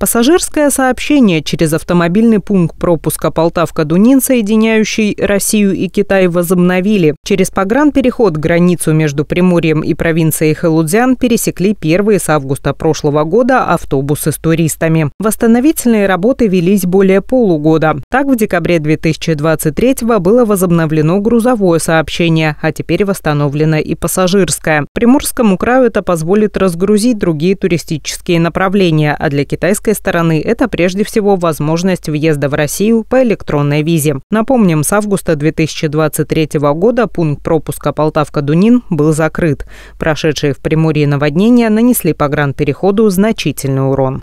Пассажирское сообщение через автомобильный пункт пропуска Полтавка-Дунин, соединяющий Россию и Китай, возобновили. Через погранпереход границу между Приморьем и провинцией Хэлудзян пересекли первые с августа прошлого года автобусы с туристами. Восстановительные работы велись более полугода. Так, в декабре 2023 го было возобновлено грузовое сообщение, а теперь восстановлено и пассажирское. Приморскому краю это позволит разгрузить другие туристические направления, а для китайской российской стороны – это прежде всего возможность въезда в Россию по электронной визе. Напомним, с августа 2023 года пункт пропуска Полтавка-Дунин был закрыт. Прошедшие в Приморье наводнения нанесли по гранд-переходу значительный урон.